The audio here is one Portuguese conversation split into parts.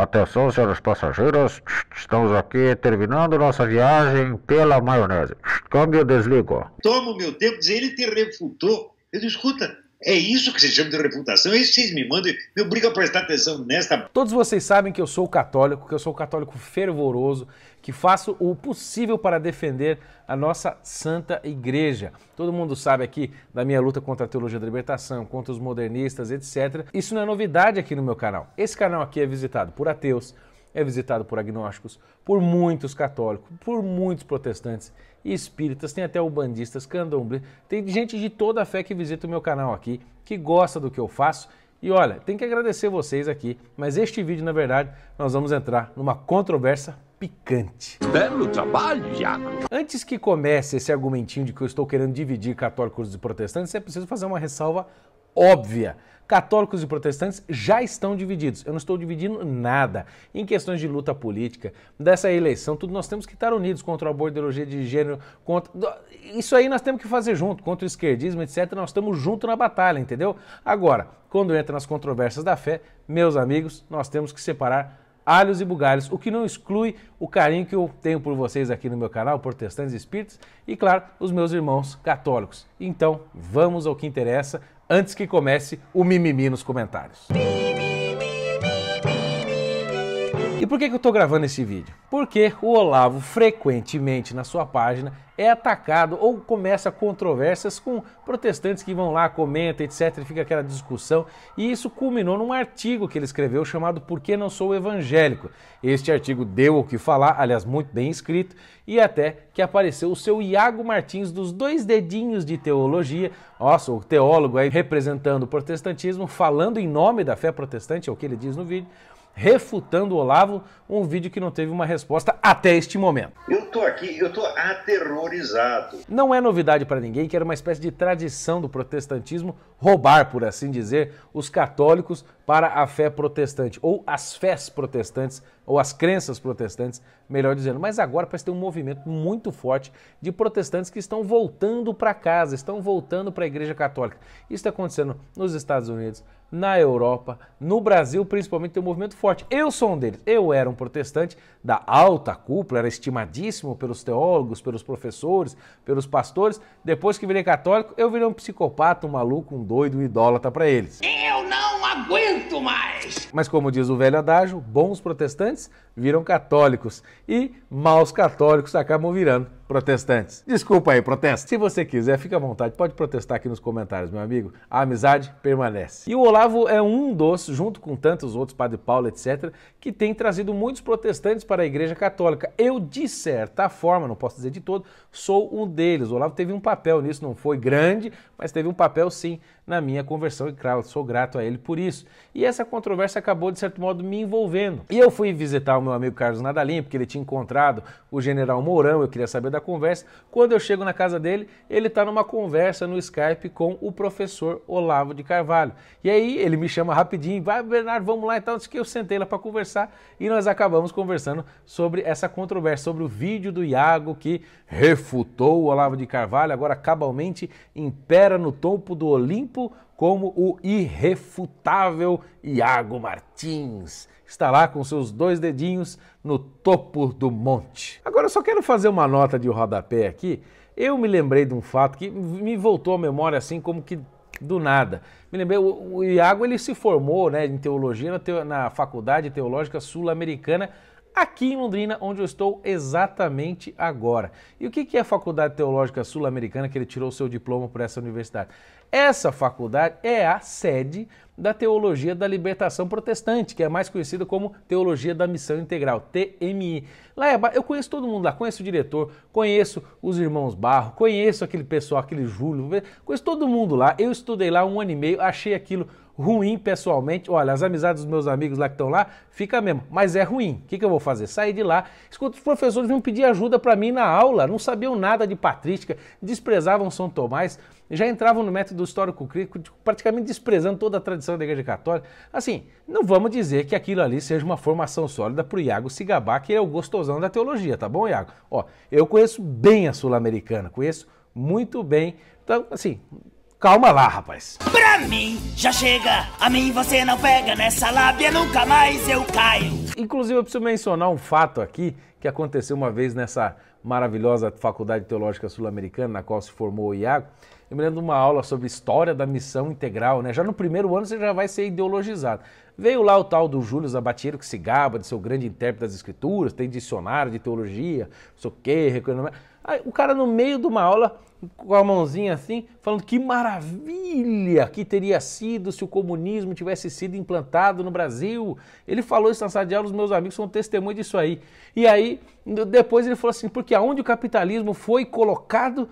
Atenção, senhores passageiros, estamos aqui terminando nossa viagem pela maionese. Câmbio, desligo. Toma o meu tempo, dizer, ele te refutou. ele escuta, é isso que se chama de reputação, é isso que vocês me mandam, me obrigam a prestar atenção nesta. Todos vocês sabem que eu sou católico, que eu sou católico fervoroso, que faço o possível para defender a nossa Santa Igreja. Todo mundo sabe aqui da minha luta contra a teologia da libertação, contra os modernistas, etc. Isso não é novidade aqui no meu canal. Esse canal aqui é visitado por ateus, é visitado por agnósticos, por muitos católicos, por muitos protestantes espíritas, tem até ubandistas, candomblé, tem gente de toda a fé que visita o meu canal aqui, que gosta do que eu faço. E olha, tem que agradecer vocês aqui, mas este vídeo, na verdade, nós vamos entrar numa controvérsia picante. Belo trabalho, Iago! Antes que comece esse argumentinho de que eu estou querendo dividir católicos e protestantes, é preciso fazer uma ressalva óbvia. Católicos e protestantes já estão divididos. Eu não estou dividindo nada. Em questões de luta política, dessa eleição, tudo nós temos que estar unidos contra a ideologia de gênero, contra isso aí nós temos que fazer junto, contra o esquerdismo, etc. Nós estamos juntos na batalha, entendeu? Agora, quando entra nas controvérsias da fé, meus amigos, nós temos que separar alhos e bugalhos, o que não exclui o carinho que eu tenho por vocês aqui no meu canal, protestantes e espíritos, e claro, os meus irmãos católicos. Então, vamos ao que interessa, antes que comece o mimimi nos comentários. E por que, que eu estou gravando esse vídeo? Porque o Olavo frequentemente na sua página é atacado ou começa controvérsias com protestantes que vão lá, comentam, etc. E fica aquela discussão. E isso culminou num artigo que ele escreveu chamado Por que Não Sou Evangélico. Este artigo deu o que falar, aliás, muito bem escrito, e até que apareceu o seu Iago Martins dos dois dedinhos de teologia, nossa, o teólogo aí representando o protestantismo, falando em nome da fé protestante, é o que ele diz no vídeo refutando o Olavo, um vídeo que não teve uma resposta até este momento. Eu tô aqui, eu tô aterrorizado. Não é novidade para ninguém que era uma espécie de tradição do protestantismo roubar, por assim dizer, os católicos para a fé protestante ou as fés protestantes ou as crenças protestantes, melhor dizendo. Mas agora parece ter um movimento muito forte de protestantes que estão voltando para casa, estão voltando para a Igreja Católica. Isso está acontecendo nos Estados Unidos, na Europa, no Brasil, principalmente, tem um movimento forte. Eu sou um deles. Eu era um protestante da alta cúpula, era estimadíssimo pelos teólogos, pelos professores, pelos pastores. Depois que virei católico, eu virei um psicopata, um maluco, um doido, um idólatra para eles aguento mais! Mas, como diz o velho adágio, bons protestantes viram católicos e maus católicos acabam virando protestantes. Desculpa aí, protesto. Se você quiser, fica à vontade, pode protestar aqui nos comentários, meu amigo. A amizade permanece. E o Olavo é um dos, junto com tantos outros, Padre Paulo, etc., que tem trazido muitos protestantes para a Igreja Católica. Eu, de certa forma, não posso dizer de todo, sou um deles. O Olavo teve um papel nisso, não foi grande, mas teve um papel sim na minha conversão e claro, sou grato a ele por isso. E essa controvérsia acabou, de certo modo, me envolvendo. E eu fui visitar o meu amigo Carlos Nadalim, porque ele tinha encontrado o general Mourão, eu queria saber da conversa. Quando eu chego na casa dele, ele está numa conversa no Skype com o professor Olavo de Carvalho. E aí ele me chama rapidinho, vai Bernardo, vamos lá então, que eu sentei lá para conversar e nós acabamos conversando sobre essa controvérsia, sobre o vídeo do Iago que refutou o Olavo de Carvalho, agora cabalmente impera no topo do Olimpo tempo, como o irrefutável Iago Martins. Está lá com seus dois dedinhos no topo do monte. Agora eu só quero fazer uma nota de rodapé aqui. Eu me lembrei de um fato que me voltou à memória assim como que do nada. Me lembrei, o, Iago ele se formou né, em teologia na, na Faculdade Teológica Sul-Americana aqui em Londrina, onde eu estou exatamente agora. E o que é a Faculdade Teológica Sul-Americana que ele tirou seu diploma por essa universidade? Essa faculdade é a sede da Teologia da Libertação Protestante, que é mais conhecida como Teologia da Missão Integral, TMI. Lá é, eu conheço todo mundo lá, conheço o diretor, conheço os irmãos Barro, conheço aquele pessoal, aquele Júlio, conheço todo mundo lá. Eu estudei lá um ano e meio, achei aquilo ruim pessoalmente. Olha, as amizades dos meus amigos lá que estão lá, fica mesmo, mas é ruim. O que, que, eu vou fazer? Sair de lá. Escuta, os professores vinham pedir ajuda para mim na aula, não sabiam nada de patrística, desprezavam São Tomás, já entravam no método histórico crítico, tipo, praticamente desprezando toda a tradição da Igreja Católica. Assim, não vamos dizer que aquilo ali seja uma formação sólida para o Iago se gabar, que é o gostosão da teologia, tá bom, Iago? Ó, eu conheço bem a Sul-Americana, conheço muito bem. Então, assim, Calma lá, rapaz. Pra mim, já chega. A mim você não pega nessa lábia, nunca mais eu caio. Inclusive, eu preciso mencionar um fato aqui que aconteceu uma vez nessa maravilhosa Faculdade Teológica Sul-Americana, na qual se formou o Iago. Eu me lembro de uma aula sobre história da missão integral, né? Já no primeiro ano você já vai ser ideologizado. Veio lá o tal do Júlio zabatiero que se gaba de ser o grande intérprete das escrituras, tem dicionário de teologia, não sei o quê, reconhecimento. Aí, o cara no meio de uma aula, com a mãozinha assim, falando que maravilha que teria sido se o comunismo tivesse sido implantado no Brasil. Ele falou isso na sala de aula, os meus amigos são testemunho disso aí. E aí, depois ele falou assim, porque aonde o capitalismo foi colocado,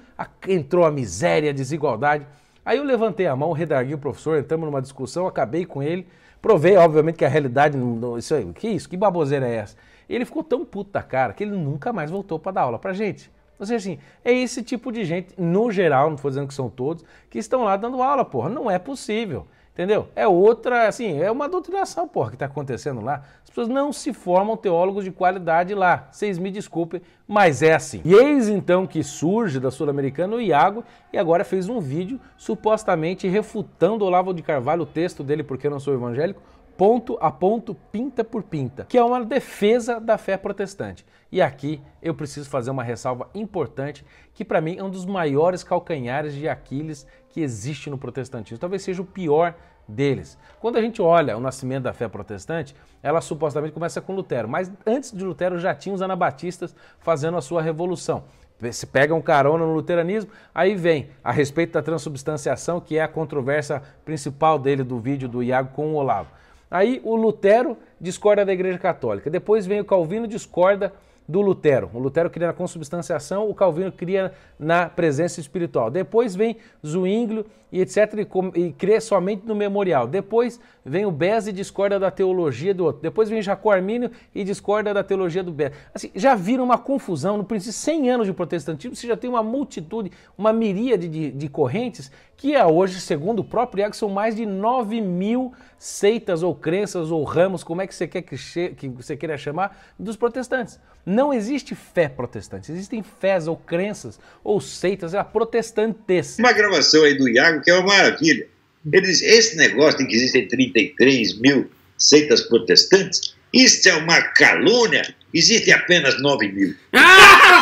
entrou a miséria, a desigualdade. Aí eu levantei a mão, redargui o professor, entramos numa discussão, acabei com ele. Provei, obviamente, que a realidade. Não, isso aí, que isso? Que baboseira é essa? Ele ficou tão puto da cara que ele nunca mais voltou para dar aula pra gente. Ou seja, assim, é esse tipo de gente, no geral, não estou dizendo que são todos, que estão lá dando aula, porra. Não é possível. Entendeu? É outra, assim, é uma doutrinação, porra, que está acontecendo lá. As pessoas não se formam teólogos de qualidade lá. Vocês me desculpem, mas é assim. E eis então que surge da Sul-Americana o Iago e agora fez um vídeo supostamente refutando Olavo de Carvalho, o texto dele, porque eu não sou evangélico, ponto a ponto, pinta por pinta, que é uma defesa da fé protestante. E aqui eu preciso fazer uma ressalva importante, que para mim é um dos maiores calcanhares de Aquiles que existe no protestantismo. Talvez seja o pior deles. Quando a gente olha o nascimento da fé protestante, ela supostamente começa com Lutero, mas antes de Lutero já tinha os anabatistas fazendo a sua revolução. Se pega um carona no luteranismo, aí vem a respeito da transubstanciação, que é a controvérsia principal dele do vídeo do Iago com o Olavo. Aí o Lutero discorda da Igreja Católica, depois vem o Calvino discorda do Lutero. O Lutero cria na consubstanciação, o Calvino cria na presença espiritual. Depois vem Zwinglio e etc. E, e crê somente no memorial. Depois vem o Bez e discorda da teologia do outro. Depois vem Jacó Armínio e discorda da teologia do Bez. Assim, já viram uma confusão. No princípio, 100 anos de protestantismo, você já tem uma multitude, uma miríade de, de correntes, que é hoje, segundo o próprio Iago, são mais de 9 mil seitas ou crenças ou ramos, como é que você quer que, que você queira chamar, dos protestantes. Não não existe fé protestante, existem fés ou crenças ou seitas é a protestantes. Uma gravação aí do Iago que é uma maravilha. Ele diz, esse negócio de que existem 33 mil seitas protestantes, isso é uma calúnia, existem apenas 9 mil.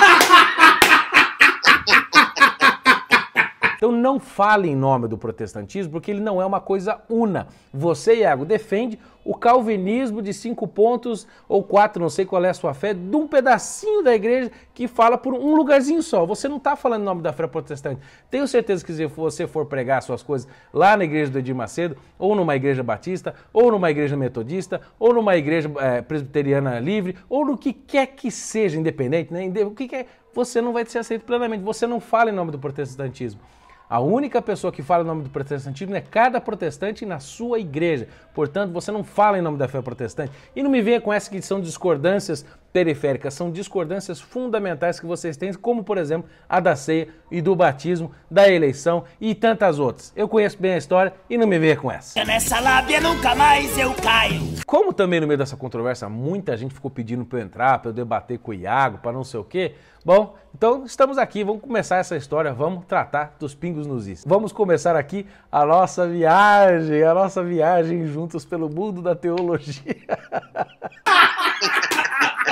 Então não fale em nome do protestantismo, porque ele não é uma coisa una. Você, Iago, defende o calvinismo de cinco pontos ou quatro, não sei qual é a sua fé, de um pedacinho da igreja que fala por um lugarzinho só. Você não está falando em nome da fé protestante. Tenho certeza que se você for pregar suas coisas lá na igreja do Edir Macedo, ou numa igreja batista, ou numa igreja metodista, ou numa igreja é, presbiteriana livre, ou no que quer que seja, independente, né? o que quer, você não vai ser aceito plenamente. Você não fala em nome do protestantismo. A única pessoa que fala em nome do protestantismo é cada protestante na sua igreja. Portanto, você não fala em nome da fé protestante. E não me venha com essa que são discordâncias Periféricas São discordâncias fundamentais que vocês têm, como por exemplo a da ceia e do batismo, da eleição e tantas outras. Eu conheço bem a história e não me venha com essa. É nessa lábia nunca mais eu caio. Como também no meio dessa controvérsia muita gente ficou pedindo para eu entrar, para eu debater com o Iago, para não sei o quê. Bom, então estamos aqui, vamos começar essa história, vamos tratar dos pingos nos is. Vamos começar aqui a nossa viagem, a nossa viagem juntos pelo mundo da teologia.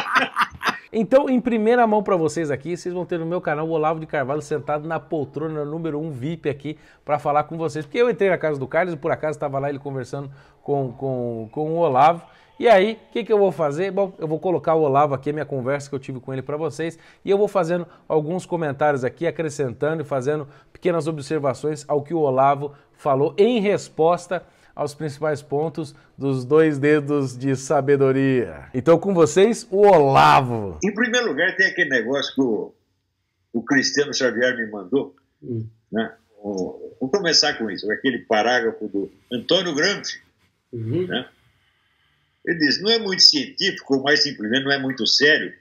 Então, em primeira mão para vocês aqui, vocês vão ter no meu canal o Olavo de Carvalho sentado na poltrona número 1 VIP aqui para falar com vocês. Porque eu entrei na casa do Carlos, e por acaso estava lá ele conversando com, com, com o Olavo. E aí, o que, que eu vou fazer? Bom, eu vou colocar o Olavo aqui, a minha conversa que eu tive com ele para vocês, e eu vou fazendo alguns comentários aqui, acrescentando e fazendo pequenas observações ao que o Olavo falou em resposta aos principais pontos dos dois dedos de sabedoria. Então, com vocês, o Olavo. Em primeiro lugar, tem aquele negócio que o, o Cristiano Xavier me mandou. Hum. Né? O, vou começar com isso, aquele parágrafo do Antônio Gramsci. Uhum. Né? Ele diz: não é muito científico, ou mais simplesmente não é muito sério,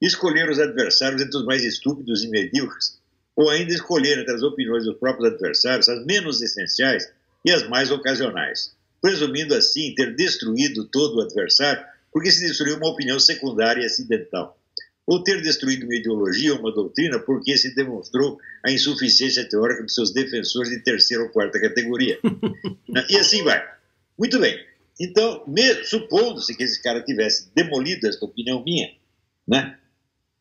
escolher os adversários entre os mais estúpidos e medíocres, ou ainda escolher entre as opiniões dos próprios adversários as menos essenciais e as mais ocasionais, presumindo assim ter destruído todo o adversário, porque se destruiu uma opinião secundária e acidental, ou ter destruído uma ideologia ou uma doutrina porque se demonstrou a insuficiência teórica de seus defensores de terceira ou quarta categoria. e assim vai. Muito bem. Então, supondo-se que esse cara tivesse demolido esta opinião minha, né?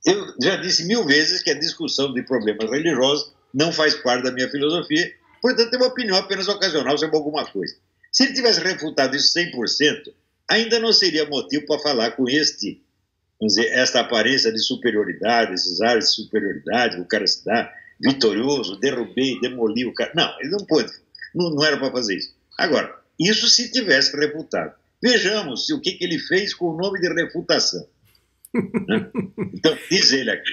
Eu já disse mil vezes que a discussão de problemas religiosos não faz parte da minha filosofia Portanto, é uma opinião apenas ocasional sobre alguma coisa. Se ele tivesse refutado isso 100%, ainda não seria motivo para falar com este, vamos dizer, esta aparência de superioridade, esses ares de superioridade, o cara se dá vitorioso, derrubei, demoli o cara. Não, ele não pôde, não, não era para fazer isso. Agora, isso se tivesse refutado. Vejamos o que, que ele fez com o nome de refutação. Né? então, diz ele aqui.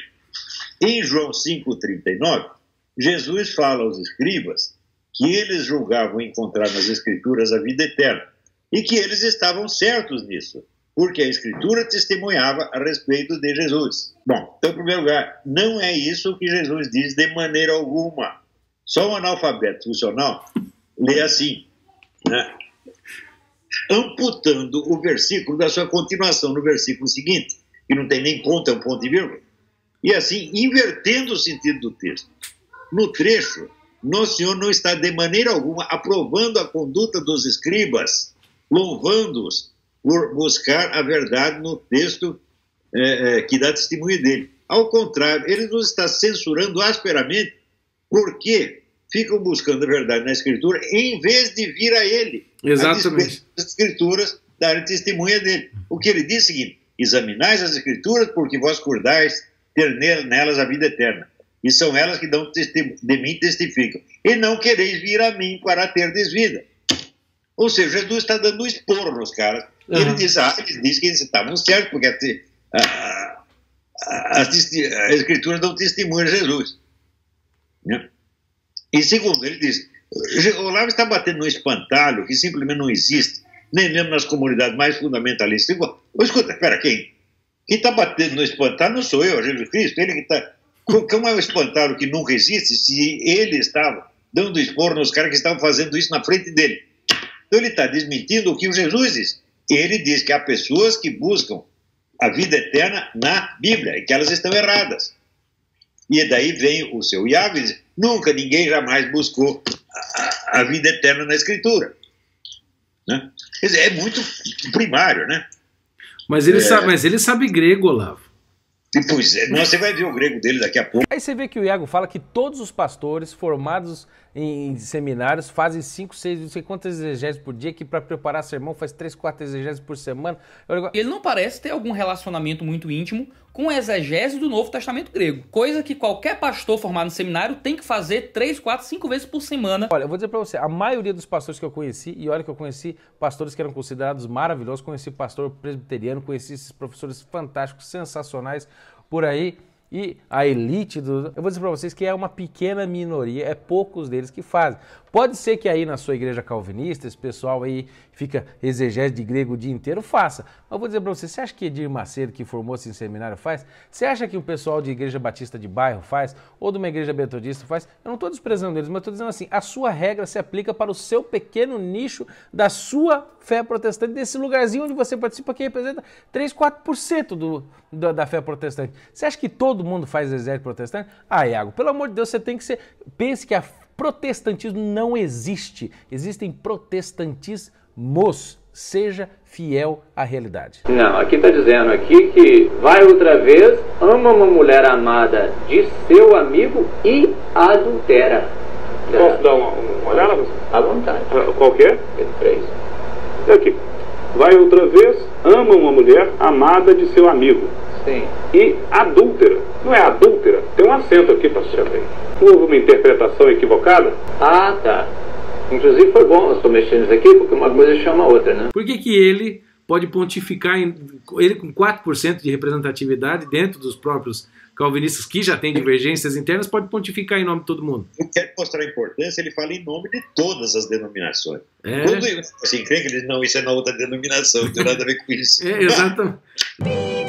Em João 5,39, Jesus fala aos escribas que eles julgavam encontrar nas Escrituras a vida eterna, e que eles estavam certos nisso, porque a Escritura testemunhava a respeito de Jesus. Bom, então, em primeiro lugar, não é isso que Jesus diz de maneira alguma. Só um analfabeto funcional lê assim, né? amputando o versículo da sua continuação no versículo seguinte, que não tem nem ponto, é um ponto e vírgula, e assim invertendo o sentido do texto. No trecho nosso Senhor não está de maneira alguma aprovando a conduta dos escribas, louvando-os por buscar a verdade no texto é, é, que dá testemunho dele. Ao contrário, ele nos está censurando asperamente porque ficam buscando a verdade na Escritura em vez de vir a ele. Exatamente. As Escrituras darem testemunha dele. O que ele diz é o seguinte: examinais as Escrituras porque vós cordais ter nelas a vida eterna e são elas que dão de mim testificam. E não quereis vir a mim para ter desvida Ou seja, Jesus está dando um esporro nos caras. Uhum. Ele diz, ah, ele diz que eles estavam certos, porque a, a, a, Escritura não testemunha Jesus. Né? E segundo, ele diz, Olavo está batendo no espantalho que simplesmente não existe, nem mesmo nas comunidades mais fundamentalistas. Igual. Escuta, espera, quem? Quem está batendo no espantalho não sou eu, é Jesus Cristo. Ele que está como é o espantalho que nunca existe se ele estava dando expor nos caras que estavam fazendo isso na frente dele? Então ele está desmentindo o que o Jesus diz. Ele diz que há pessoas que buscam a vida eterna na Bíblia e que elas estão erradas. E daí vem o seu Iago e diz: nunca ninguém jamais buscou a, a vida eterna na Escritura. Né? Quer dizer, é muito primário, né? Mas ele, é... sabe, mas ele sabe grego, Olavo. Pois é, você vai ver o grego dele daqui a pouco. Aí você vê que o Iago fala que todos os pastores formados em seminários, fazem 5, 6, não sei quantas exegeses por dia, que para preparar sermão faz 3, 4 exegeses por semana. Ele não parece ter algum relacionamento muito íntimo com a exegese do Novo Testamento grego, coisa que qualquer pastor formado no seminário tem que fazer 3, 4, 5 vezes por semana. Olha, eu vou dizer para você, a maioria dos pastores que eu conheci, e olha que eu conheci pastores que eram considerados maravilhosos, conheci pastor presbiteriano, conheci esses professores fantásticos, sensacionais por aí, e a elite, do... eu vou dizer para vocês que é uma pequena minoria, é poucos deles que fazem. Pode ser que aí na sua igreja calvinista, esse pessoal aí fica exegese de grego o dia inteiro, faça. Mas vou dizer para você, você acha que Edir Macedo, que formou-se em seminário, faz? Você acha que o pessoal de igreja batista de bairro faz? Ou de uma igreja metodista faz? Eu não estou desprezando eles, mas estou dizendo assim, a sua regra se aplica para o seu pequeno nicho da sua fé protestante, desse lugarzinho onde você participa, que representa 3, 4% do, da, da fé protestante. Você acha que todo mundo faz exército protestante? Ah, Iago, pelo amor de Deus, você tem que ser... Pense que a Protestantismo não existe. Existem protestantismos. Seja fiel à realidade. Não, aqui está dizendo aqui que vai outra vez, ama uma mulher amada de seu amigo e adultera. Posso dar uma, uma olhada? À vontade. Ah, Qualquer? É? Pedro é Aqui. Vai outra vez, ama uma mulher amada de seu amigo, Sim. E adúltera. Não é adúltera? Tem um acento aqui, pastor Jair. Houve uma interpretação equivocada? Ah, tá. Inclusive foi bom nós mexendo isso aqui, porque uma coisa chama a outra, né? Por que, que ele pode pontificar, em, ele com 4% de representatividade dentro dos próprios calvinistas que já têm divergências internas, pode pontificar em nome de todo mundo? Eu quero mostrar a importância, ele fala em nome de todas as denominações. É. Quando assim, creio que ele diz, não, isso é na outra denominação, não tem nada a ver com isso. É, exatamente.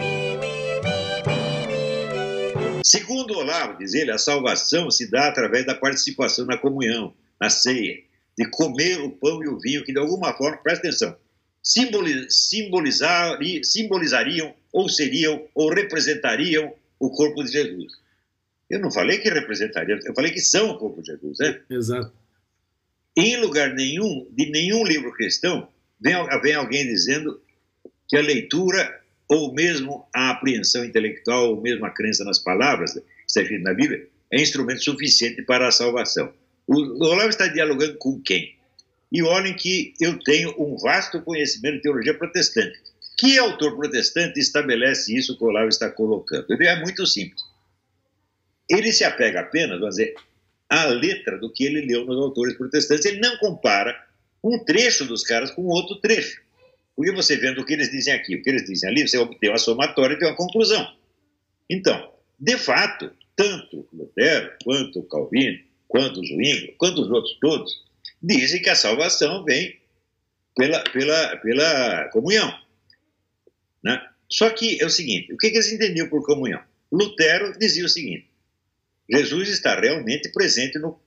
Segundo Olavo, diz ele, a salvação se dá através da participação na comunhão, na ceia, de comer o pão e o vinho, que de alguma forma, presta atenção, simbolizar, simbolizariam ou seriam ou representariam o corpo de Jesus. Eu não falei que representariam, eu falei que são o corpo de Jesus, né? Exato. Em lugar nenhum, de nenhum livro cristão, vem, vem alguém dizendo que a leitura ou mesmo a apreensão intelectual, ou mesmo a crença nas palavras né, que está escrito na Bíblia, é instrumento suficiente para a salvação. O Olavo está dialogando com quem? E olhem que eu tenho um vasto conhecimento de teologia protestante. Que autor protestante estabelece isso que o Olavo está colocando? É muito simples. Ele se apega apenas, vamos dizer, à letra do que ele leu nos autores protestantes. Ele não compara um trecho dos caras com outro trecho. Porque você vendo o que eles dizem aqui, o que eles dizem ali, você obtém uma somatória e tem uma conclusão. Então, de fato, tanto Lutero, quanto Calvino, quanto Zwingli, quanto os outros todos, dizem que a salvação vem pela, pela, pela comunhão. Né? Só que é o seguinte, o que, que eles entendiam por comunhão? Lutero dizia o seguinte, Jesus está realmente presente no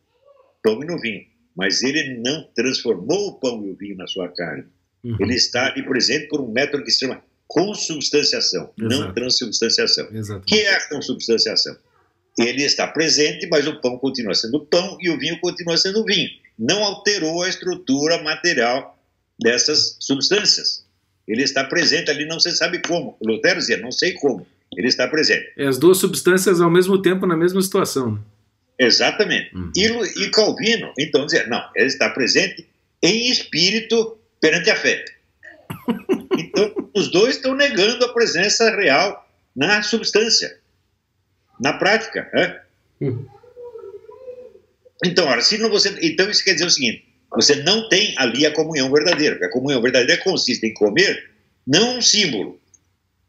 pão e no vinho, mas ele não transformou o pão e o vinho na sua carne Uhum. Ele está ali presente por um método que se chama consubstanciação, Exato. não transubstanciação. Exato. que é a consubstanciação? Ele está presente, mas o pão continua sendo pão e o vinho continua sendo vinho. Não alterou a estrutura material dessas substâncias. Ele está presente ali, não se sabe como. Lutero dizia, não sei como. Ele está presente. É as duas substâncias ao mesmo tempo na mesma situação. Exatamente. Uhum. E, e Calvino, então, dizia, não, ele está presente em espírito perante a fé. Então, os dois estão negando a presença real na substância, na prática. Né? Então, ora, se não você, então isso quer dizer o seguinte: você não tem ali a comunhão verdadeira, porque a comunhão verdadeira consiste em comer não um símbolo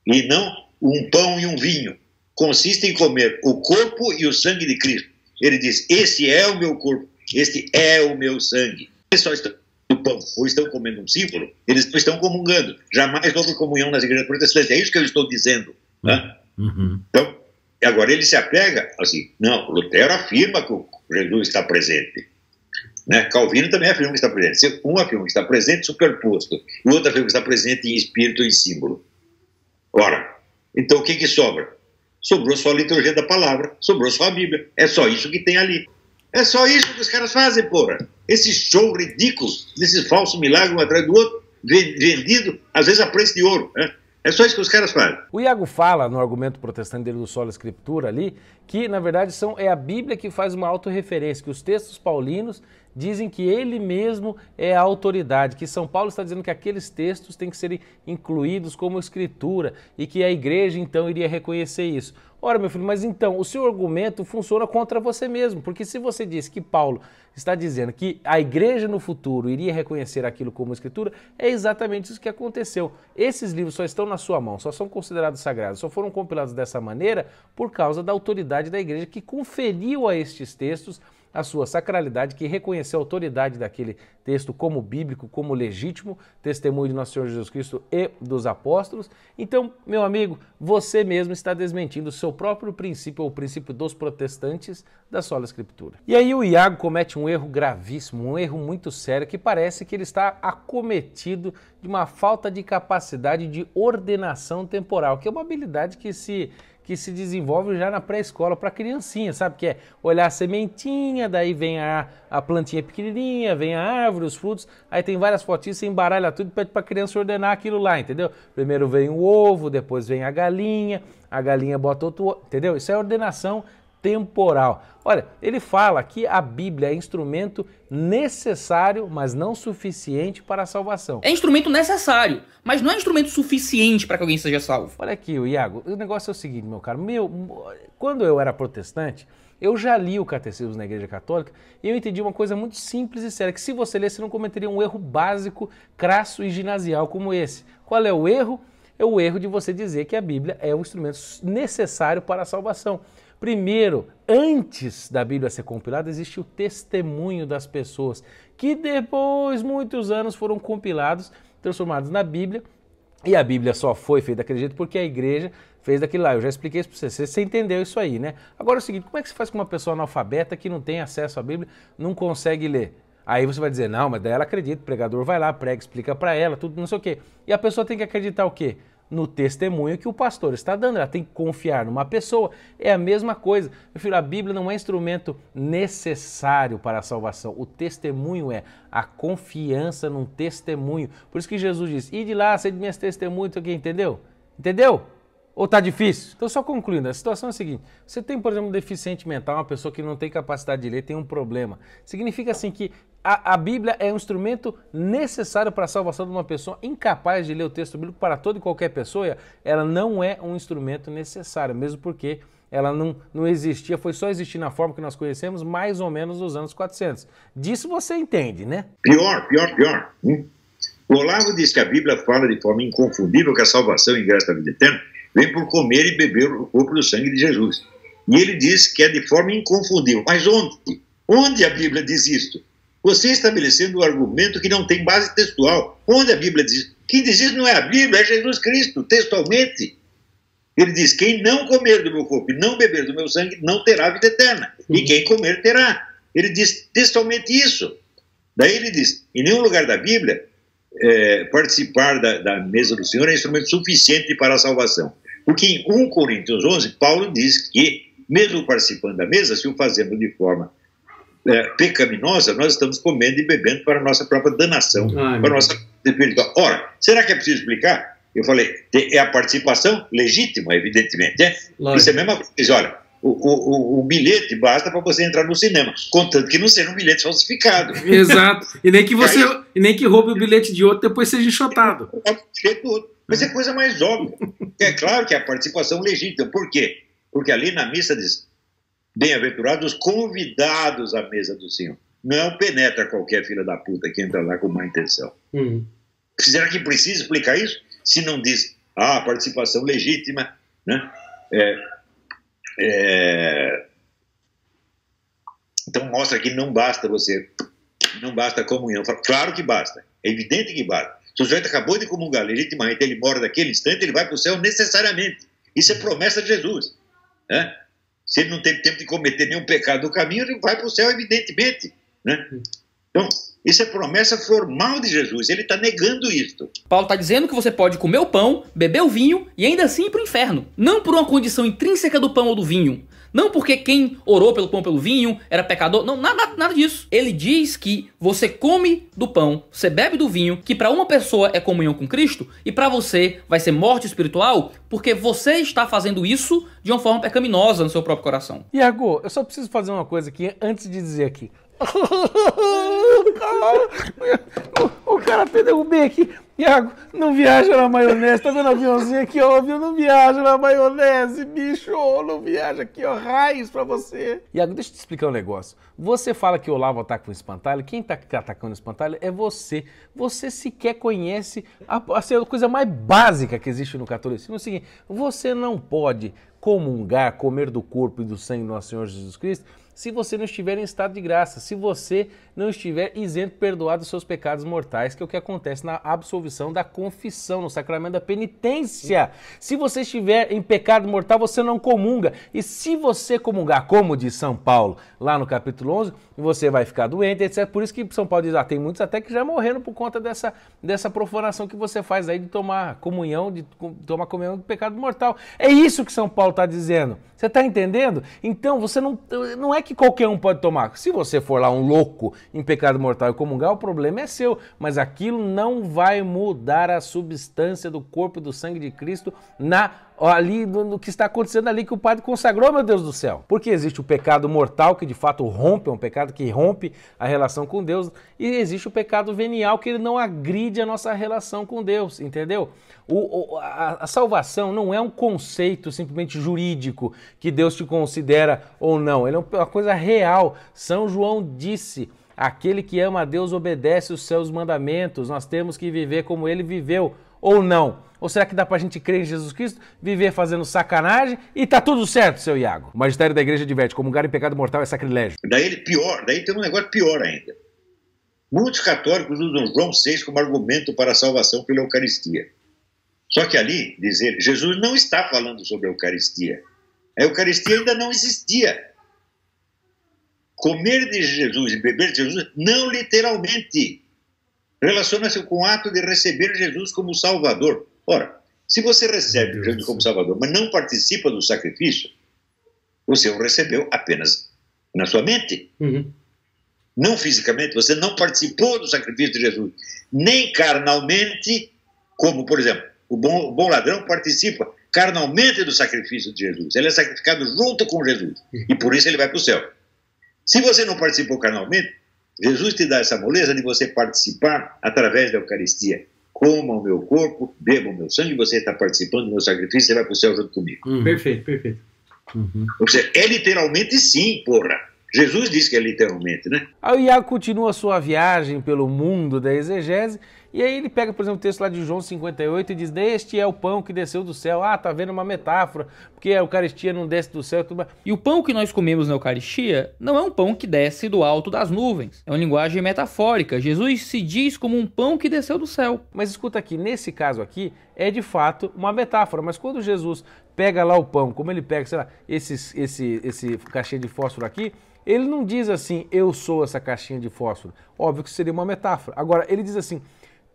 e não um pão e um vinho. Consiste em comer o corpo e o sangue de Cristo. Ele diz: Esse é o meu corpo, este é o meu sangue. Pessoal, estão pão ou estão comendo um símbolo, eles estão comungando. Jamais houve comunhão nas igrejas protestantes. É isso que eu estou dizendo. Né? É. Uhum. Então, agora ele se apega assim. Não, Lutero afirma que Jesus está presente. Né? Calvino também afirma que está presente. Um afirma que está presente superposto, e o outro afirma que está presente em espírito e em símbolo. Ora, então o que, que sobra? Sobrou só a liturgia da palavra, sobrou só a Bíblia. É só isso que tem ali. É só isso que os caras fazem, porra. Esse show ridículo, desse falso milagre um atrás do outro, vendido, às vezes a preço de ouro, né? É só isso que os caras fazem. O Iago fala no argumento protestante dele do solo Escritura ali, que na verdade são, é a Bíblia que faz uma autorreferência, que os textos paulinos dizem que ele mesmo é a autoridade, que São Paulo está dizendo que aqueles textos têm que serem incluídos como escritura e que a igreja então iria reconhecer isso. Ora, meu filho, mas então o seu argumento funciona contra você mesmo, porque se você diz que Paulo está dizendo que a igreja no futuro iria reconhecer aquilo como escritura, é exatamente isso que aconteceu. Esses livros só estão na sua mão, só são considerados sagrados, só foram compilados dessa maneira por causa da autoridade da igreja que conferiu a estes textos a sua sacralidade, que reconheceu a autoridade daquele texto como bíblico, como legítimo, testemunho de nosso Senhor Jesus Cristo e dos apóstolos. Então, meu amigo, você mesmo está desmentindo o seu próprio princípio, ou o princípio dos protestantes da sola escritura. E aí o Iago comete um erro gravíssimo, um erro muito sério, que parece que ele está acometido de uma falta de capacidade de ordenação temporal, que é uma habilidade que se que se desenvolve já na pré-escola para criancinha, sabe? Que é olhar a sementinha, daí vem a, a plantinha pequenininha, vem a árvore, os frutos, aí tem várias fotinhas, você embaralha tudo e pede para a criança ordenar aquilo lá, entendeu? Primeiro vem o ovo, depois vem a galinha, a galinha bota outro, entendeu? Isso é ordenação temporal. Olha, ele fala que a Bíblia é instrumento necessário, mas não suficiente para a salvação. É instrumento necessário, mas não é instrumento suficiente para que alguém seja salvo. Olha aqui, o Iago, o negócio é o seguinte, meu caro. Meu, quando eu era protestante, eu já li o Catecismo na Igreja Católica e eu entendi uma coisa muito simples e séria, que se você ler, você não cometeria um erro básico, crasso e ginasial como esse. Qual é o erro? É o erro de você dizer que a Bíblia é um instrumento necessário para a salvação. Primeiro, antes da Bíblia ser compilada, existe o testemunho das pessoas, que depois, muitos anos, foram compilados, transformados na Bíblia, e a Bíblia só foi feita daquele jeito porque a igreja fez daquilo lá. Eu já expliquei isso para você, você entendeu isso aí, né? Agora é o seguinte, como é que você faz com uma pessoa analfabeta que não tem acesso à Bíblia, não consegue ler? Aí você vai dizer, não, mas daí ela acredita, o pregador vai lá, prega, explica para ela, tudo, não sei o quê. E a pessoa tem que acreditar o quê? no testemunho que o pastor está dando. Ela tem que confiar numa pessoa. É a mesma coisa. Meu filho, a Bíblia não é instrumento necessário para a salvação. O testemunho é a confiança num testemunho. Por isso que Jesus diz: "Ide lá, sede minhas testemunhas", aqui, entendeu? Entendeu? Ou tá difícil? Então, só concluindo, a situação é a seguinte: você tem, por exemplo, um deficiente mental, uma pessoa que não tem capacidade de ler, tem um problema. Significa assim que a, a, Bíblia é um instrumento necessário para a salvação de uma pessoa incapaz de ler o texto bíblico para toda e qualquer pessoa, ela não é um instrumento necessário, mesmo porque ela não, não existia, foi só existir na forma que nós conhecemos mais ou menos nos anos 400. Disso você entende, né? Pior, pior, pior. Hum? O Olavo diz que a Bíblia fala de forma inconfundível que a salvação e graça da vida eterna vem por comer e beber o corpo e o sangue de Jesus. E ele diz que é de forma inconfundível. Mas onde? Onde a Bíblia diz isto? Você estabelecendo um argumento que não tem base textual. Onde a Bíblia diz? Quem diz isso não é a Bíblia, é Jesus Cristo, textualmente. Ele diz: quem não comer do meu corpo e não beber do meu sangue não terá vida eterna, uhum. e quem comer terá. Ele diz textualmente isso. Daí ele diz: em nenhum lugar da Bíblia é, participar da, da, mesa do Senhor é instrumento suficiente para a salvação. Porque em 1 Coríntios 11, Paulo diz que, mesmo participando da mesa, se o fazemos de forma é, pecaminosa, nós estamos comendo e bebendo para a nossa própria danação, Ai, para a nossa espiritual. Ora, será que é preciso explicar? Eu falei, é a participação legítima, evidentemente. É? Isso é a mesma coisa. Olha, o, o, o bilhete basta para você entrar no cinema, contanto que não seja um bilhete falsificado. Exato. E nem que você e nem que roube o bilhete de outro depois seja enxotado. É bilhete outro. Mas é coisa mais óbvia. É claro que é a participação legítima. Por quê? Porque ali na missa diz Bem-aventurados convidados à mesa do Senhor. Não penetra qualquer filha da puta que entra lá com má intenção. Uhum. Será que precisa explicar isso? Se não diz, ah, participação legítima, né? É, é... Então mostra que não basta você, não basta a comunhão. Claro que basta, é evidente que basta. Se o sujeito acabou de comungar legitimamente, ele mora daquele instante, ele vai para o céu necessariamente. Isso é promessa de Jesus. Né? Se ele não teve tempo de cometer nenhum pecado no caminho, ele vai para o céu, evidentemente. Né? Então, isso é promessa formal de Jesus, ele está negando isso. Paulo está dizendo que você pode comer o pão, beber o vinho e ainda assim ir para o inferno, não por uma condição intrínseca do pão ou do vinho, não porque quem orou pelo pão pelo vinho era pecador, não, nada, nada disso. Ele diz que você come do pão, você bebe do vinho, que para uma pessoa é comunhão com Cristo e para você vai ser morte espiritual, porque você está fazendo isso de uma forma pecaminosa no seu próprio coração. Iago, eu só preciso fazer uma coisa aqui antes de dizer aqui o cara perdeu o B aqui. Iago, não viaja na maionese. Tá vendo o aviãozinho aqui, ó? não viaja na maionese, bicho. Não viaja aqui, ó. raiz pra você. Iago, deixa eu te explicar um negócio. Você fala que o Olavo ataca tá um espantalho. Quem tá, tá atacando o espantalho é você. Você sequer conhece a, assim, a coisa mais básica que existe no catolicismo. É o seguinte, você não pode comungar, comer do corpo e do sangue do nosso Senhor Jesus Cristo se você não estiver em estado de graça, se você não estiver isento, perdoado dos seus pecados mortais, que é o que acontece na absolvição da confissão, no sacramento da penitência. Se você estiver em pecado mortal, você não comunga. E se você comungar, como diz São Paulo, lá no capítulo 11, você vai ficar doente, etc. Por isso que São Paulo diz, ah, tem muitos até que já morreram por conta dessa, dessa profanação que você faz aí de tomar comunhão, de tomar comunhão do pecado mortal. É isso que São Paulo está dizendo. Você está entendendo? Então, você não, não é que que qualquer um pode tomar. Se você for lá um louco em pecado mortal e comungar, o problema é seu, mas aquilo não vai mudar a substância do corpo e do sangue de Cristo na ali no que está acontecendo ali que o padre consagrou, meu Deus do céu. Porque existe o pecado mortal, que de fato rompe, é um pecado que rompe a relação com Deus, e existe o pecado venial, que ele não agride a nossa relação com Deus, entendeu? O, o, a, a salvação não é um conceito simplesmente jurídico que Deus te considera ou não, ele é uma coisa real. São João disse. Aquele que ama a Deus obedece os seus mandamentos. Nós temos que viver como ele viveu ou não. Ou será que dá pra gente crer em Jesus Cristo, viver fazendo sacanagem e tá tudo certo, seu Iago? O magistério da igreja diverte, comungar em pecado mortal é sacrilégio. Daí pior, daí tem um negócio pior ainda. Muitos católicos usam João VI como argumento para a salvação pela Eucaristia. Só que ali, dizer, Jesus não está falando sobre a Eucaristia. A Eucaristia ainda não existia. Comer de Jesus e beber de Jesus, não literalmente, relaciona-se com o ato de receber Jesus como Salvador. Ora, se você recebe o Jesus como Salvador, mas não participa do sacrifício, você o recebeu apenas na sua mente. Uhum. Não fisicamente, você não participou do sacrifício de Jesus. Nem carnalmente, como, por exemplo, o bom, o bom ladrão participa carnalmente do sacrifício de Jesus. Ele é sacrificado junto com Jesus. E por isso ele vai para o céu. Se você não participou carnalmente, Jesus te dá essa moleza de você participar através da Eucaristia coma o meu corpo, beba o meu sangue, você está participando do meu sacrifício, você vai para o céu junto comigo. Uhum. Perfeito, perfeito. Uhum. Ou seja, é literalmente sim, porra. Jesus disse que é literalmente, né? Aí o Iago continua sua viagem pelo mundo da exegese e aí ele pega, por exemplo, o texto lá de João 58 e diz: Este é o pão que desceu do céu. Ah, tá vendo uma metáfora, porque a Eucaristia não desce do céu. Tudo... E o pão que nós comemos na Eucaristia não é um pão que desce do alto das nuvens. É uma linguagem metafórica. Jesus se diz como um pão que desceu do céu. Mas escuta aqui, nesse caso aqui, é de fato uma metáfora. Mas quando Jesus pega lá o pão, como ele pega, sei lá, esse, esse, esse caixinha de fósforo aqui, ele não diz assim, eu sou essa caixinha de fósforo. Óbvio que seria uma metáfora. Agora, ele diz assim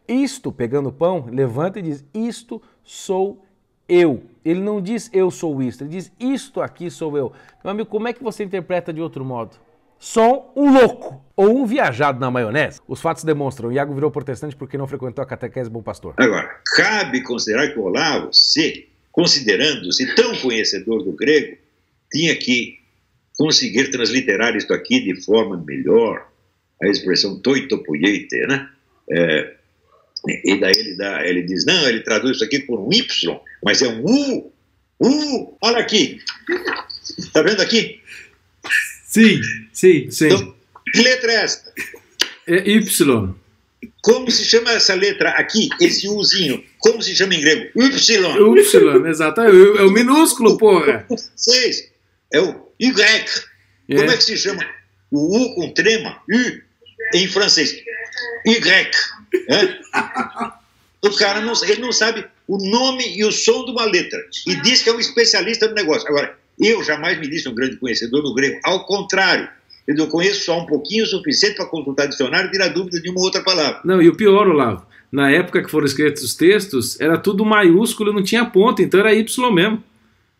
isto, pegando o pão, levanta e diz: Isto sou eu. Ele não diz eu sou isto, ele diz isto aqui sou eu. Meu amigo, como é que você interpreta de outro modo? Só um louco ou um viajado na maionese? Os fatos demonstram. Iago virou protestante porque não frequentou a catequese Bom Pastor. Agora, cabe considerar que Olavo, se considerando-se tão conhecedor do grego, tinha que conseguir transliterar isto aqui de forma melhor. A expressão toitopoiete, né? É, e daí ele, dá, ele diz: não, ele traduz isso aqui por um Y, mas é um U. U, olha aqui. Tá vendo aqui? Sim, sim, sim. Então, que letra é essa? É Y. Como se chama essa letra aqui, esse Uzinho? Como se chama em grego? Y. Y, exatamente. É, é o minúsculo, porra. Seis. É o Y. É. Como é que se chama? O U com trema, U, em francês. Y o cara não, ele não sabe o nome e o som de uma letra. E diz que é um especialista no negócio. Agora, eu jamais me disse um grande conhecedor do grego. Ao contrário, eu conheço só um pouquinho o suficiente para consultar dicionário e tirar dúvida de uma outra palavra. Não, e o pior, Olavo, na época que foram escritos os textos, era tudo maiúsculo, não tinha ponto, então era Y mesmo.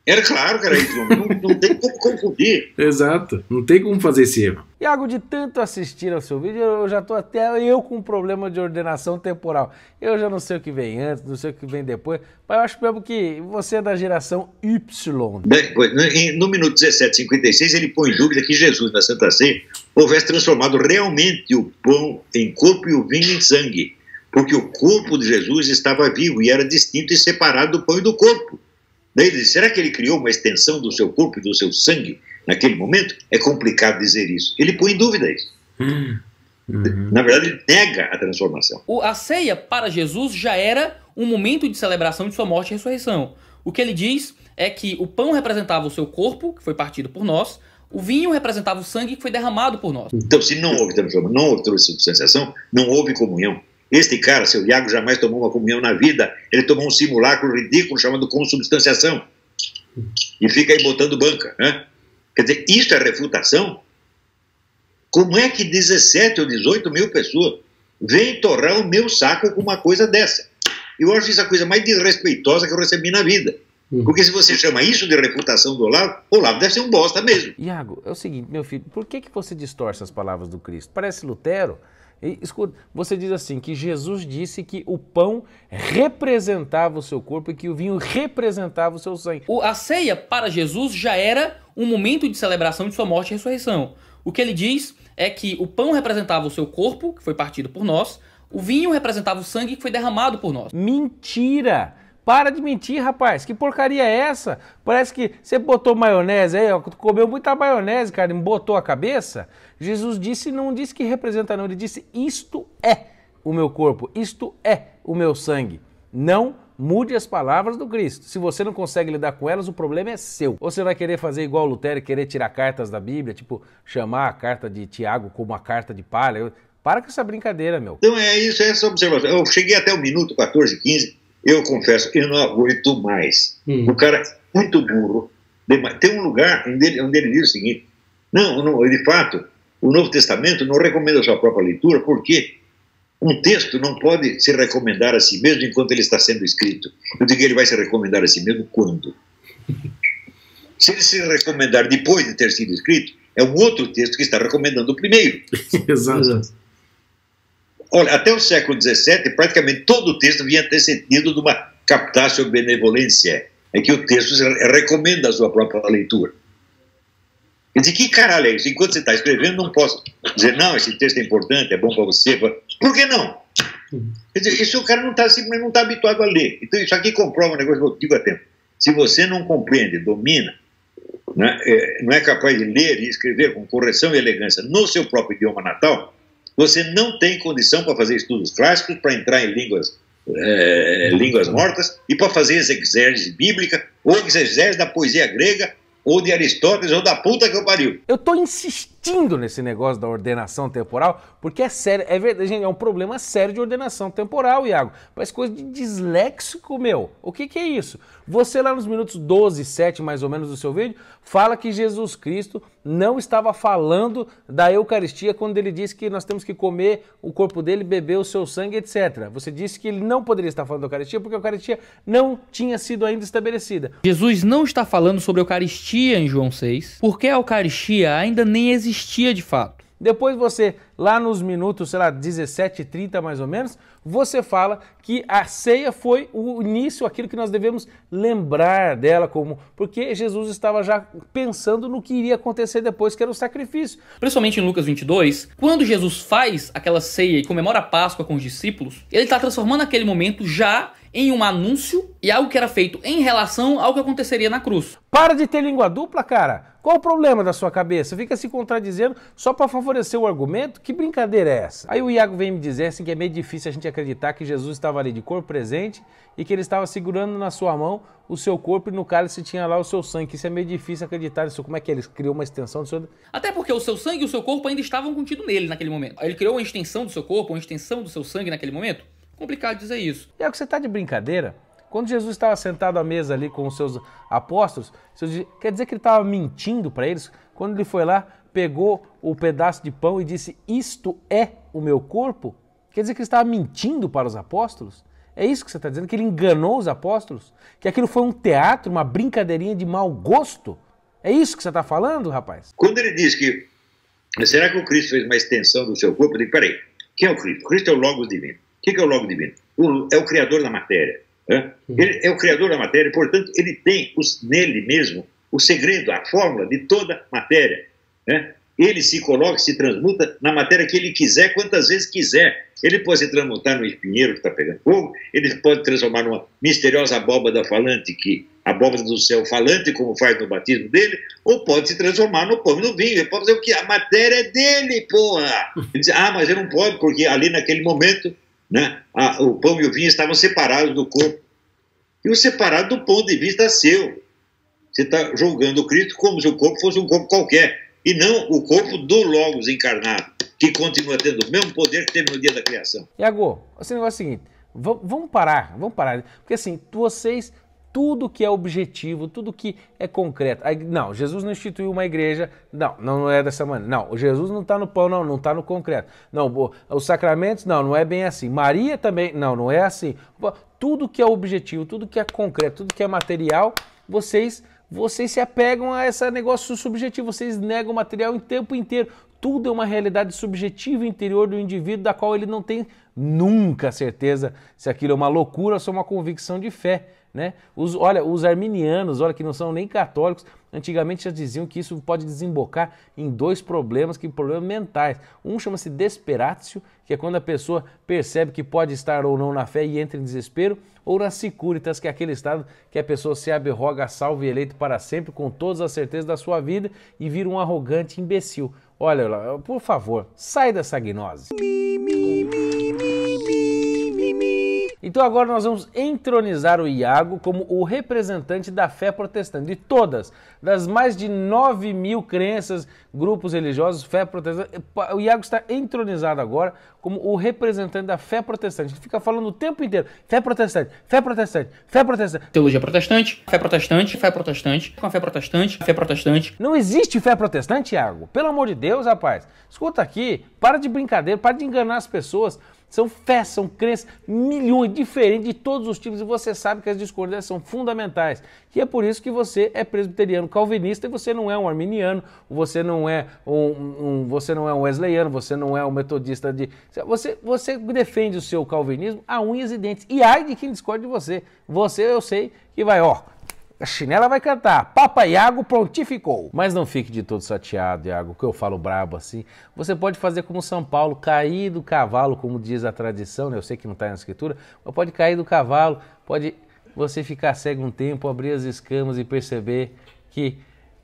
Era claro que era isso, não, não tem como confundir. Exato, não tem como fazer esse erro. Tiago, de tanto assistir ao seu vídeo, eu já estou até eu com um problema de ordenação temporal. Eu já não sei o que vem antes, não sei o que vem depois, mas eu acho mesmo que você é da geração Y. no minuto 17,56, ele põe em dúvida que Jesus, na Santa Ceia, houvesse transformado realmente o pão em corpo e o vinho em sangue, porque o corpo de Jesus estava vivo e era distinto e separado do pão e do corpo. Daí ele diz, será que ele criou uma extensão do seu corpo e do seu sangue naquele momento? É complicado dizer isso. Ele põe em dúvida isso. Hum. Uhum. Na verdade, ele nega a transformação. O, a ceia para Jesus já era um momento de celebração de sua morte e ressurreição. O que ele diz é que o pão representava o seu corpo, que foi partido por nós, o vinho representava o sangue que foi derramado por nós. Então, se não houve transformação, não houve transubstanciação, não houve comunhão. Este cara, seu Iago, jamais tomou uma comunhão na vida. Ele tomou um simulacro ridículo chamado consubstanciação. E fica aí botando banca. Né? Quer dizer, isso é refutação? Como é que 17 ou 18 mil pessoas vêm torrar o meu saco com uma coisa dessa? Eu acho isso a coisa mais desrespeitosa que eu recebi na vida. Uhum. Porque se você chama isso de refutação do Olavo, o Olavo deve ser um bosta mesmo. Iago, é o seguinte, meu filho, por que, que você distorce as palavras do Cristo? Parece Lutero, e, escuta, você diz assim que Jesus disse que o pão representava o seu corpo e que o vinho representava o seu sangue. O, a ceia para Jesus já era um momento de celebração de sua morte e ressurreição. O que ele diz é que o pão representava o seu corpo, que foi partido por nós, o vinho representava o sangue que foi derramado por nós. Mentira! Para de mentir, rapaz. Que porcaria é essa? Parece que você botou maionese aí, ó, comeu muita maionese, cara, e botou a cabeça. Jesus disse, não disse que representa, não. Ele disse: Isto é o meu corpo, isto é o meu sangue. Não mude as palavras do Cristo. Se você não consegue lidar com elas, o problema é seu. Ou você vai querer fazer igual o Lutero, querer tirar cartas da Bíblia, tipo chamar a carta de Tiago como a carta de palha. Para com essa brincadeira, meu. Então é isso, é essa observação. Eu cheguei até o minuto 14, 15 eu confesso, eu não aguento mais. Hum. O cara é muito burro. Tem um lugar onde ele, onde ele diz o seguinte: não, não, de fato, o Novo Testamento não recomenda a sua própria leitura, porque um texto não pode se recomendar a si mesmo enquanto ele está sendo escrito. Eu digo que ele vai se recomendar a si mesmo quando? Se ele se recomendar depois de ter sido escrito, é um outro texto que está recomendando o primeiro. Exato. Olha, até o século XVII, praticamente todo o texto vinha ter sentido de uma captação benevolência, é que o texto recomenda a sua própria leitura. Eu disse, que caralho é isso? Enquanto você está escrevendo, não posso dizer, não, esse texto é importante, é bom para você. É Por que não? Quer dizer, isso o cara não está assim, não tá habituado a ler. Então isso aqui comprova um negócio que eu digo há tempo. Se você não compreende, domina, né, é, não é capaz de ler e escrever com correção e elegância no seu próprio idioma natal, você não tem condição para fazer estudos clássicos, para entrar em línguas, é, línguas mortas e para fazer exegese bíblica ou exegese da poesia grega ou de Aristóteles ou da puta que eu pariu. Eu estou insistindo nesse negócio da ordenação temporal, porque é sério, é verdade, gente, é um problema sério de ordenação temporal, Iago. Parece coisa de disléxico, meu. O que que é isso? Você lá nos minutos 12, 7 mais ou menos do seu vídeo, fala que Jesus Cristo não estava falando da Eucaristia quando ele disse que nós temos que comer o corpo dele, beber o seu sangue, etc. Você disse que ele não poderia estar falando da Eucaristia porque a Eucaristia não tinha sido ainda estabelecida. Jesus não está falando sobre a Eucaristia em João 6, porque a Eucaristia ainda nem existia de fato. Depois você, lá nos minutos, sei lá, 17, 30 mais ou menos, você fala que a ceia foi o início, aquilo que nós devemos lembrar dela como, porque Jesus estava já pensando no que iria acontecer depois, que era o sacrifício. Principalmente em Lucas 22, quando Jesus faz aquela ceia e comemora a Páscoa com os discípulos, ele está transformando aquele momento já em um anúncio e algo que era feito em relação ao que aconteceria na cruz. Para de ter língua dupla, cara! Qual o problema da sua cabeça? Fica se contradizendo só para favorecer o argumento? Que brincadeira é essa? Aí o Iago vem me dizer assim que é meio difícil a gente acreditar que Jesus estava ali de corpo presente e que ele estava segurando na sua mão o seu corpo e no cálice tinha lá o seu sangue. Isso é meio difícil acreditar nisso. Como é que ele criou uma extensão do seu... Até porque o seu sangue e o seu corpo ainda estavam contidos nele naquele momento. Ele criou uma extensão do seu corpo, uma extensão do seu sangue naquele momento? Complicado dizer isso. E é que você está de brincadeira? Quando Jesus estava sentado à mesa ali com os seus apóstolos, quer dizer que ele estava mentindo para eles? Quando ele foi lá, pegou o pedaço de pão e disse: Isto é o meu corpo? Quer dizer que ele estava mentindo para os apóstolos? É isso que você está dizendo? Que ele enganou os apóstolos? Que aquilo foi um teatro, uma brincadeirinha de mau gosto? É isso que você está falando, rapaz? Quando ele diz que será que o Cristo fez uma extensão do seu corpo, eu digo: peraí, quem é o Cristo? O Cristo é o Logos Divino que, que é o Logo Divino? O, é o criador da matéria. Né? Uhum. Ele é o criador da matéria, portanto, ele tem os, nele mesmo o segredo, a fórmula de toda matéria. Né? Ele se coloca, se transmuta na matéria que ele quiser, quantas vezes quiser. Ele pode se transmutar no espinheiro que está pegando fogo, ele pode transformar numa misteriosa abóbada falante, que abóbada do céu falante, como faz no batismo dele, ou pode se transformar no pão e no vinho. Ele pode fazer o que? A matéria é dele, porra! Ele diz, ah, mas eu não posso, porque ali naquele momento né? A, o pão e o vinho estavam separados do corpo. E o separado do ponto de vista seu. Você está julgando Cristo como se o corpo fosse um corpo qualquer, e não o corpo do Logos encarnado, que continua tendo o mesmo poder que teve no dia da criação. Iago, esse negócio é o seguinte: vamos parar, vamos parar. Porque assim, vocês tudo que é objetivo, tudo que é concreto. Não, Jesus não instituiu uma igreja, não, não é dessa maneira. Não, Jesus não está no pão, não, não está no concreto. Não, os sacramentos, não, não é bem assim. Maria também, não, não é assim. Tudo que é objetivo, tudo que é concreto, tudo que é material, vocês vocês se apegam a esse negócio subjetivo, vocês negam o material o tempo inteiro. Tudo é uma realidade subjetiva interior do indivíduo, da qual ele não tem nunca certeza se aquilo é uma loucura ou se é uma convicção de fé. Né? Os, olha, os arminianos, olha, que não são nem católicos, antigamente já diziam que isso pode desembocar em dois problemas, que problemas mentais. Um chama-se desperatio, que é quando a pessoa percebe que pode estar ou não na fé e entra em desespero, ou na securitas, que é aquele estado que a pessoa se abroga, salve e eleito para sempre, com todas as certezas da sua vida, e vira um arrogante imbecil. Olha por favor, sai dessa gnose. Mi, mi, mi, mi, mi, mi. Então agora nós vamos entronizar o Iago como o representante da fé protestante, de todas, das mais de 9 mil crenças, grupos religiosos, fé protestante. O Iago está entronizado agora como o representante da fé protestante. Ele fica falando o tempo inteiro: fé protestante, fé protestante, fé protestante. Teologia protestante, fé protestante, fé protestante, com a fé protestante, fé protestante. Não existe fé protestante, Iago. Pelo amor de Deus, rapaz. Escuta aqui, para de brincadeira, para de enganar as pessoas são fé, são crenças, milhões, diferentes de todos os tipos, e você sabe que as discordâncias são fundamentais. E é por isso que você é presbiteriano calvinista e você não é um arminiano, você não é um, um você não é um wesleyano, você não é um metodista de. Você, você defende o seu calvinismo a unhas e dentes. E ai de quem discorde de você. Você, eu sei que vai, ó. A chinela vai cantar. Papa Iago prontificou. Mas não fique de todo chateado, Iago, que eu falo brabo assim. Você pode fazer como São Paulo, cair do cavalo, como diz a tradição, né? Eu sei que não está na escritura, mas pode cair do cavalo, pode você ficar cego um tempo, abrir as escamas e perceber que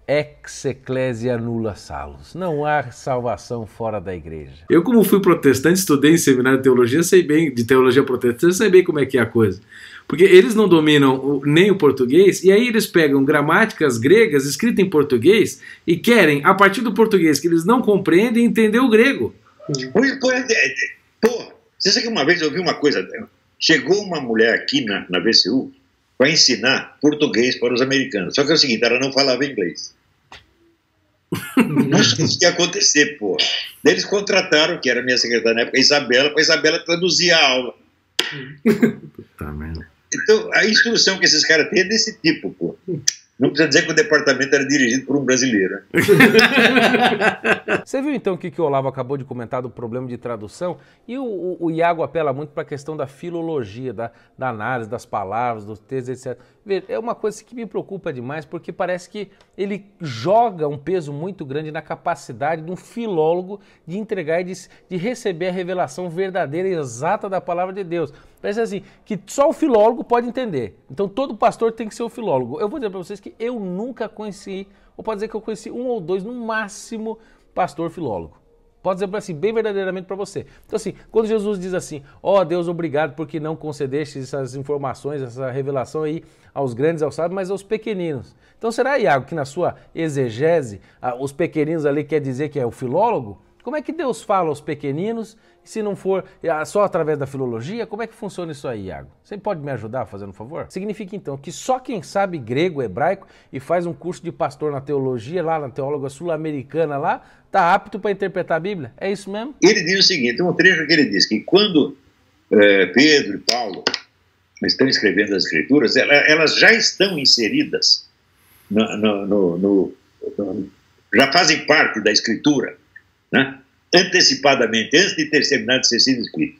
ex ecclesia nulla salus. Não há salvação fora da igreja. Eu, como fui protestante, estudei em seminário de teologia, sei bem, de teologia protestante, sei bem como é que é a coisa. Porque eles não dominam o, nem o português, e aí eles pegam gramáticas gregas escritas em português e querem, a partir do português que eles não compreendem, entender o grego. É, é, pô, você sabe que uma vez eu ouvi uma coisa né? Chegou uma mulher aqui na, na VCU para ensinar português para os americanos. Só que é o seguinte, ela não falava inglês. não sabia o que ia acontecer, pô. eles contrataram, que era minha secretária na época, a Isabela, para a Isabela traduzir a aula. Puta merda. Então, a instrução que esses caras têm é desse tipo, pô. Não precisa dizer que o departamento era dirigido por um brasileiro. Você viu então o que, que o Olavo acabou de comentar do problema de tradução? E o, o, o Iago apela muito para a questão da filologia, da, da, análise das palavras, dos textos, etc. É uma coisa assim que me preocupa demais, porque parece que ele joga um peso muito grande na capacidade de um filólogo de entregar e de, de receber a revelação verdadeira e exata da palavra de Deus. Pensa assim, que só o filólogo pode entender. Então todo pastor tem que ser o filólogo. Eu vou dizer para vocês que eu nunca conheci, ou pode dizer que eu conheci um ou dois, no máximo, pastor filólogo. Pode dizer assim, bem verdadeiramente para você. Então, assim, quando Jesus diz assim, ó oh, Deus, obrigado porque não concedeste essas informações, essa revelação aí aos grandes, aos sábios, mas aos pequeninos. Então, será, Iago, que na sua exegese, ah, os pequeninos ali quer dizer que é o filólogo? Como é que Deus fala aos pequeninos se não for ah, só através da filologia, como é que funciona isso aí, Iago? Você pode me ajudar fazendo um favor? Significa então que só quem sabe grego, hebraico e faz um curso de pastor na teologia, lá na teóloga sul-americana lá, está apto para interpretar a Bíblia? É isso mesmo? Ele diz o seguinte: um trecho que ele diz que quando é, Pedro e Paulo estão escrevendo as escrituras, elas já estão inseridas no, no, no, no já fazem parte da escritura, né? antecipadamente, antes de ter terminado de ser sido escrito.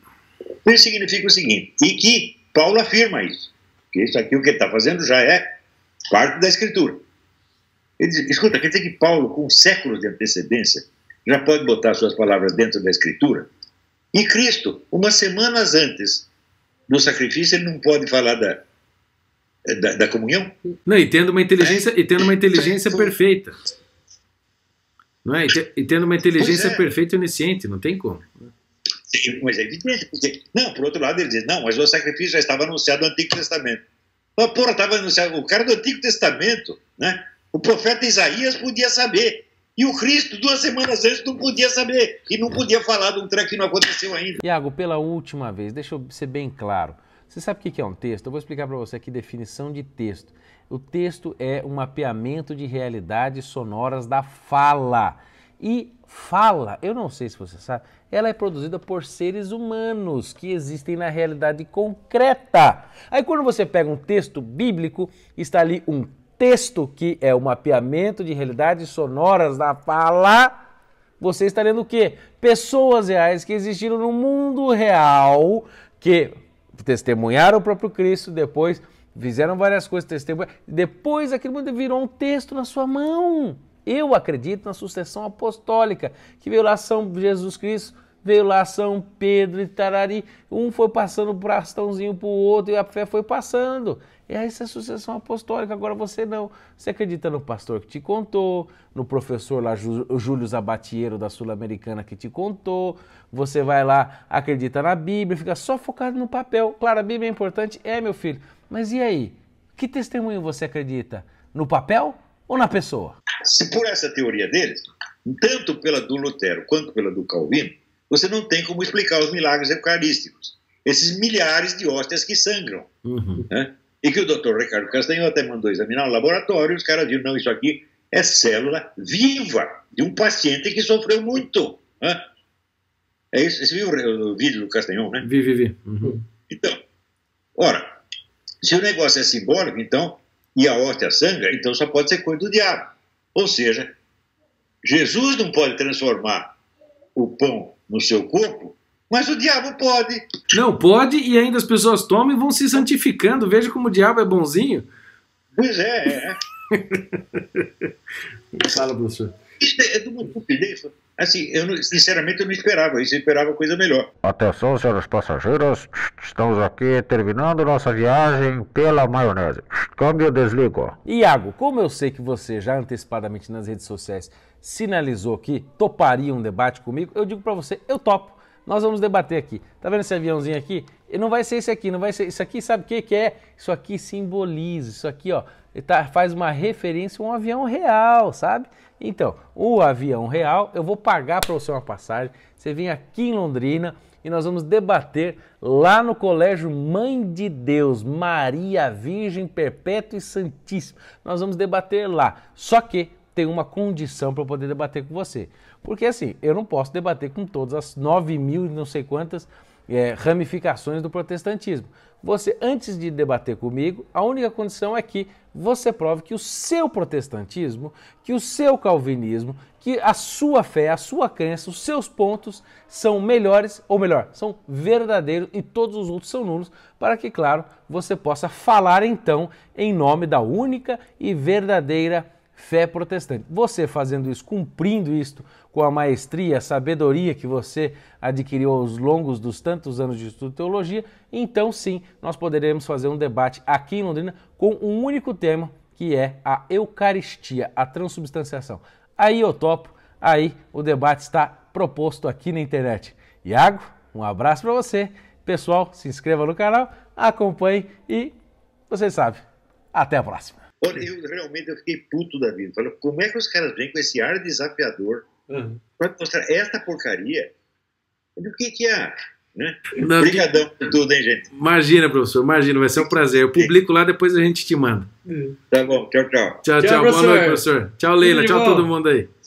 Isso significa o seguinte, e que Paulo afirma isso, que isso aqui o que ele está fazendo já é parte da escritura. Ele diz, escuta, quer dizer que Paulo, com séculos de antecedência, já pode botar suas palavras dentro da escritura? E Cristo, umas semanas antes do sacrifício, ele não pode falar da, da, da comunhão? Não, e tendo uma inteligência, e tendo uma inteligência perfeita. Não é? E tendo uma inteligência é. perfeita e onisciente, não tem como. Mas é evidente, porque. Não, por outro lado, ele diz: não, mas o sacrifício já estava anunciado no Antigo Testamento. Mas, porra, estava anunciado. O cara do Antigo Testamento, né? O profeta Isaías podia saber. E o Cristo, duas semanas antes, não podia saber. E não podia falar de um trem que não aconteceu ainda. Iago, pela última vez, deixa eu ser bem claro. Você sabe o que é um texto? Eu vou explicar para você aqui definição de texto. O texto é um mapeamento de realidades sonoras da fala. E fala, eu não sei se você sabe, ela é produzida por seres humanos que existem na realidade concreta. Aí quando você pega um texto bíblico, está ali um texto que é o mapeamento de realidades sonoras da fala. Você está lendo o quê? Pessoas reais que existiram no mundo real, que testemunharam o próprio Cristo, depois Fizeram várias coisas, testemunho. Depois aquilo virou um texto na sua mão. Eu acredito na sucessão apostólica, que veio lá São Jesus Cristo, veio lá São Pedro e Tarari. Um foi passando o bastãozinho para o outro e a fé foi passando. E essa é a sucessão apostólica. Agora você não. Você acredita no pastor que te contou, no professor lá, Júlio Zabatiero da Sul-Americana que te contou. Você vai lá, acredita na Bíblia, fica só focado no papel. Claro, a Bíblia é importante? É, meu filho mas e aí? Que testemunho você acredita? No papel ou na pessoa? Se por essa teoria deles, tanto pela do Lutero quanto pela do Calvino, você não tem como explicar os milagres eucarísticos. Esses milhares de hóstias que sangram. Uhum. Né? E que o doutor Ricardo Castanho até mandou examinar no laboratório, os caras viram, não, isso aqui é célula viva de um paciente que sofreu muito. Né? É isso? Você viu o vídeo do Castanhon, né? Vi, vi, vi. Uhum. Então, ora, se o negócio é simbólico, então, e a horta é sangra, então só pode ser coisa do diabo. Ou seja, Jesus não pode transformar o pão no seu corpo, mas o diabo pode. Não, pode, e ainda as pessoas tomam e vão se santificando. Veja como o diabo é bonzinho. Pois é. é. Fala, professor. Isso é de uma estupidez Assim, eu não, sinceramente eu não esperava isso, eu esperava coisa melhor. Atenção, senhores passageiros, estamos aqui terminando nossa viagem pela maionese. Câmbio desligo. Iago, como eu sei que você já antecipadamente nas redes sociais sinalizou que toparia um debate comigo, eu digo para você, eu topo. Nós vamos debater aqui. Tá vendo esse aviãozinho aqui? não vai ser isso aqui, não vai ser isso aqui, sabe o que que é? Isso aqui simboliza, isso aqui, ó, tá, faz uma referência a um avião real, sabe? Então, o avião real, eu vou pagar para você uma passagem, você vem aqui em Londrina e nós vamos debater lá no Colégio Mãe de Deus, Maria Virgem Perpétua e Santíssima. Nós vamos debater lá. Só que tem uma condição para poder debater com você. Porque assim, eu não posso debater com todas as 9 mil e não sei quantas é, ramificações do protestantismo. Você, antes de debater comigo, a única condição é que você prove que o seu protestantismo, que o seu calvinismo, que a sua fé, a sua crença, os seus pontos são melhores, ou melhor, são verdadeiros e todos os outros são nulos, para que, claro, você possa falar então em nome da única e verdadeira fé protestante. Você fazendo isso, cumprindo isto com a maestria, a sabedoria que você adquiriu aos longos dos tantos anos de estudo de teologia, então sim, nós poderemos fazer um debate aqui em Londrina com um único tema, que é a eucaristia, a transubstanciação. Aí eu topo, aí o debate está proposto aqui na internet. Iago, um abraço para você. Pessoal, se inscreva no canal, acompanhe e, você sabe, até a próxima. Olha, eu realmente eu fiquei puto da vida. Falei, como é que os caras vêm com esse ar desafiador uhum. para mostrar esta porcaria? O que que é? Né? Obrigadão por tudo, hein, gente? Imagina, professor, imagina, vai ser um prazer. Eu publico lá, depois a gente te manda. Tá bom, tchau, tchau. Tchau, tchau, tchau boa noite, professor. Tchau, Leila, tchau todo mundo aí.